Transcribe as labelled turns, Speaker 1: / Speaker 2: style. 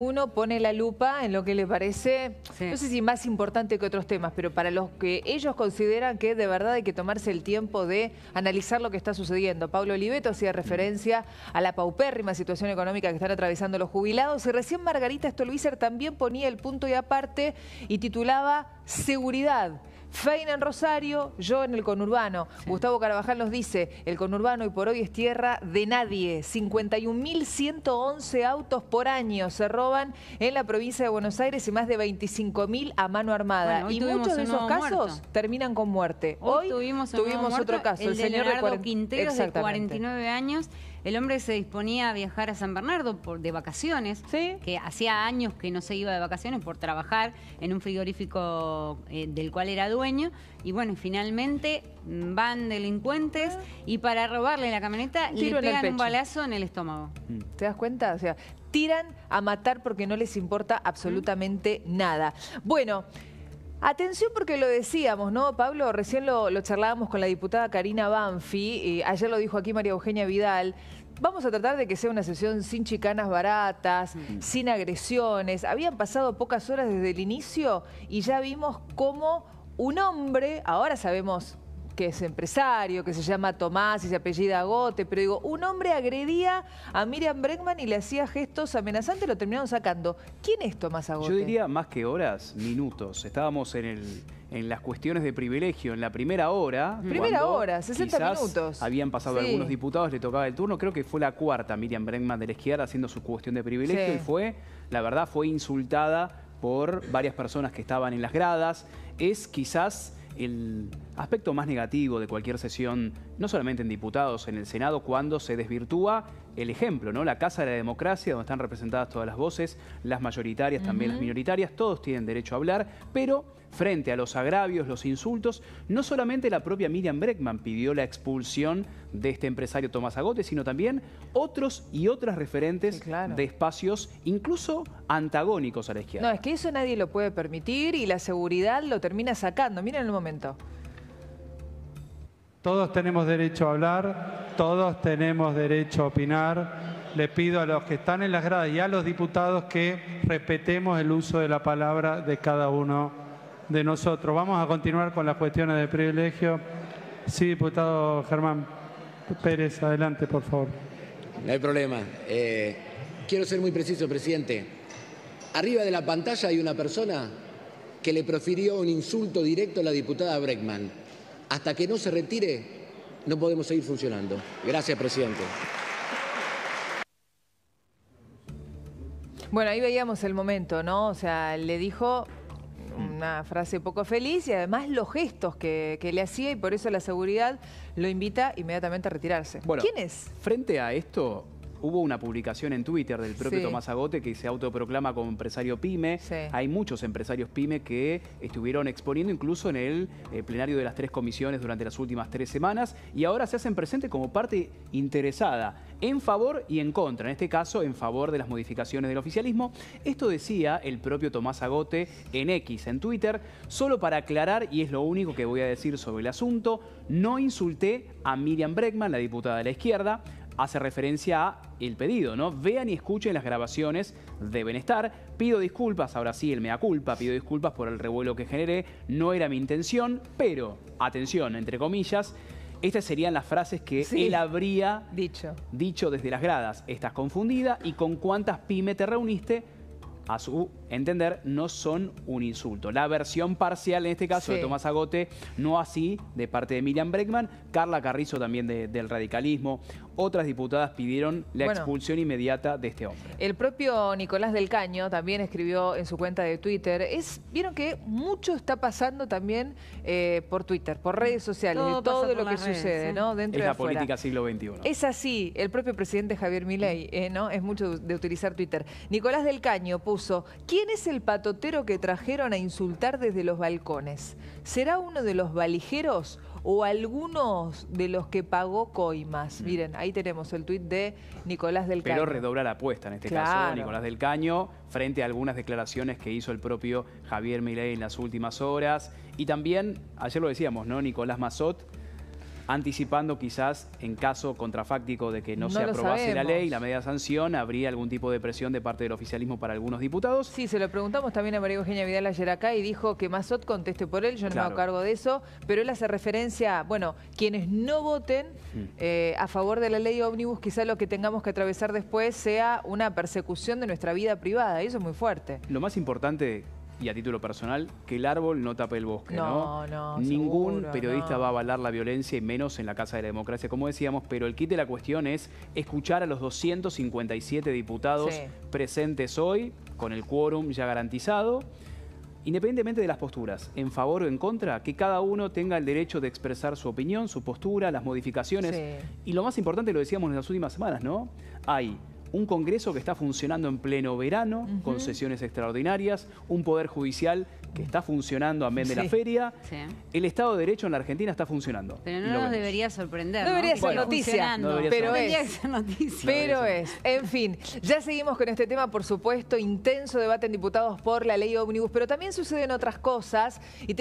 Speaker 1: Uno pone la lupa en lo que le parece, no sé si más importante que otros temas, pero para los que ellos consideran que de verdad hay que tomarse el tiempo de analizar lo que está sucediendo. Pablo Oliveto hacía referencia a la paupérrima situación económica que están atravesando los jubilados y recién Margarita Stolbizer también ponía el punto y aparte y titulaba Seguridad. Fein en Rosario, yo en el conurbano. Gustavo Carabajal nos dice, el conurbano y por hoy es tierra de nadie. 51.111 autos por año se roban en la provincia de Buenos Aires y más de 25.000 a mano armada. y muchos de esos casos terminan con muerte. Hoy, tuvimos, otro caso. El, señor Leonardo Quintero, de 49 años el hombre se disponía a viajar a San Bernardo por, de vacaciones, que hacía años que no se iba de vacaciones por trabajar en un frigorífico eh, del cual era dueño. Y bueno, finalmente van delincuentes y para robarle la camioneta le pegan un balazo en el estómago. Mm. ¿Te das cuenta? O sea, tiran a matar porque no les importa absolutamente nada. Bueno. Atención porque lo decíamos, ¿no, Pablo? Recién lo, charlábamos con la diputada Karina Banfi, ayer lo dijo aquí María Eugenia Vidal. Vamos a tratar de que sea una sesión sin chicanas baratas, sin agresiones. Habían pasado pocas horas desde el inicio y ya vimos cómo un hombre, ahora sabemos que es empresario, que se llama Tomás y se apellida Agote, pero digo, un hombre agredía a Miriam Bregman y le hacía gestos amenazantes, lo terminaron sacando. ¿Quién es Tomás Agote? Yo diría
Speaker 2: más que horas, minutos. Estábamos en el en las cuestiones de privilegio en la primera hora. Primera hora, 60 minutos. Habían pasado algunos diputados, le tocaba el turno. Creo que fue la cuarta Miriam Bregman de la izquierda haciendo su cuestión de privilegio y fue, la verdad, fue insultada por varias personas que estaban en las gradas. Es quizás el aspecto más negativo de cualquier sesión, no solamente en diputados, en el Senado, cuando se desvirtúa el ejemplo, ¿no? La Casa de la Democracia, donde están representadas todas las voces, las mayoritarias, también las minoritarias, todos tienen derecho a hablar, pero Frente a los agravios, los insultos, no solamente la propia Miriam Breckman pidió la expulsión de este empresario Tomás Agote, sino también otros y otras referentes de espacios incluso antagónicos a la izquierda.
Speaker 1: No, es que eso nadie lo puede permitir y la seguridad lo termina sacando. Miren el momento.
Speaker 2: Todos tenemos derecho a hablar, todos tenemos derecho a opinar. Le pido a los que están en las gradas y a los diputados que respetemos el uso de la palabra de cada uno de nosotros. Vamos a continuar con las cuestiones de privilegio. Sí, diputado Germán Pérez, adelante, por favor. No hay problema. Eh, quiero ser muy preciso, presidente. Arriba de la pantalla hay una persona que le profirió un insulto directo a la diputada Breckman. Hasta que no se retire, no podemos seguir funcionando. Gracias, presidente. Bueno, ahí
Speaker 1: veíamos el momento, ¿no? O sea, le dijo una frase poco feliz y además los gestos que, le hacía y por eso la seguridad lo invita inmediatamente a retirarse. ¿Quién es?
Speaker 2: Frente a esto, hubo una publicación en Twitter del propio Tomás Agote que se autoproclama como empresario pyme. Hay muchos empresarios pyme que estuvieron exponiendo incluso en el eh, plenario de las tres comisiones durante las últimas tres semanas y ahora se hacen presente como parte interesada en favor y en contra, en este caso en favor de las modificaciones del oficialismo. Esto decía el propio Tomás Agote en X, en Twitter, solo para aclarar, y es lo único que voy a decir sobre el asunto, no insulté a Miriam Bregman, la diputada de la izquierda, hace referencia a el pedido, ¿no? Vean y escuchen las grabaciones, deben estar. Pido disculpas, ahora sí, me mea culpa, pido disculpas por el revuelo que generé, no era mi intención, pero, atención, entre comillas, estas serían las frases que él habría dicho. desde las gradas. Estás confundida y con cuántas pymes te reuniste a su entender, no son un insulto. La versión parcial, en este caso, de Tomás Agote, no así de parte de Miriam Breckman, Carla Carrizo también del radicalismo, otras diputadas pidieron la expulsión inmediata de este hombre.
Speaker 1: El propio Nicolás del Caño también escribió en su cuenta de Twitter. Es, Vieron que mucho está pasando también eh, por Twitter, por redes sociales, todo todo lo que sucede, ¿no? Dentro de la política siglo XXI. Es así. El propio presidente Javier Milei, eh, ¿no? Es mucho de utilizar Twitter. Nicolás del Caño puso, ¿quién es el patotero que trajeron a insultar desde los balcones? ¿Será uno de los valijeros o algunos de los que pagó coimas. Miren, ahí tenemos el tuit de Nicolás del Caño. Pero redobla
Speaker 2: la apuesta en este caso Nicolás del Caño frente a algunas declaraciones que hizo el propio Javier Milei en las últimas horas. Y también, ayer lo decíamos, ¿no? Nicolás Mazot anticipando quizás en caso contrafáctico de que no, se aprobase la ley, la media sanción, habría algún tipo de presión de parte del oficialismo para algunos
Speaker 1: diputados. Sí, se lo preguntamos también a María Eugenia Vidal ayer acá y dijo que Mazot conteste por él, yo no me hago cargo de eso, pero él hace referencia, bueno, quienes no voten mm. eh, a favor de la ley ómnibus, quizás lo que tengamos que atravesar después sea una persecución de nuestra vida privada, y eso es muy fuerte.
Speaker 2: Lo más importante y a título personal, que el árbol no tape el bosque. No, no, no Ningún periodista va a avalar la violencia y menos en la Casa de la Democracia, como decíamos, pero el kit de la cuestión es escuchar a los 257 diputados presentes hoy, con el quórum ya garantizado, independientemente de las posturas, en favor o en contra, que cada uno tenga el derecho de expresar su opinión, su postura, las modificaciones. Y lo más importante, lo decíamos en las últimas semanas, ¿no? Hay un Congreso que está funcionando en pleno verano, con sesiones extraordinarias, un Poder Judicial que está funcionando a mes de la feria. El Estado de Derecho en la Argentina está funcionando. Pero no nos
Speaker 1: debería sorprender. No, Debería, ser noticia, pero Es, noticia. pero es. En fin, ya seguimos con este tema, por supuesto, intenso debate en diputados por la ley ómnibus, pero también suceden otras cosas.